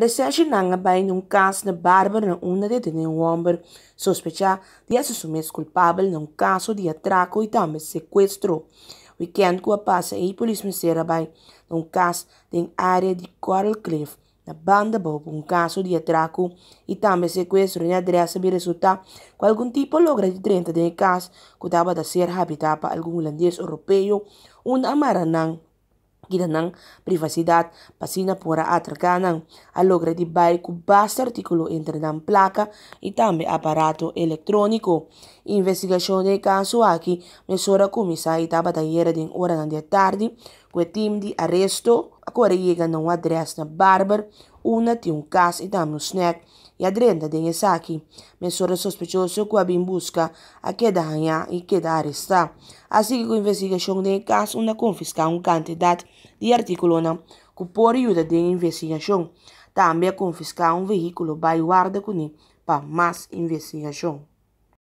Recherche nanga bij nung kaas na barber na una de tene womber, sospecha di assumes de nung caso di atraco e também sequestro. Weekend kua passa e police misera bij nung kaas ding área de Coral Cliff na banda bobo um caso de atraco e também sequestro em adressa bi resulta com algum tipo logra de 30 de caso que estava da ser habitado para algum holandês europeu, um amaranang pagida ng privasidad. Pasinapura at raganang a logra de bairro basta artículo entre na placa e também aparato eletrônico. Investigação de caso aqui, mesura comissar e tabataieira em hora da tarde, o time de arresto, akore yega nung adresse na barber, una um caso e dá no snack, e adrenda de Yesaki. Mensura suspeitoso que había busca a queda ganhar e queda arrestar. Assim que a investigação de caso uma confiscar uma quantidade de artículos que por ajuda de investigação. Também confiscar um veículo by guarda com para mais investigação.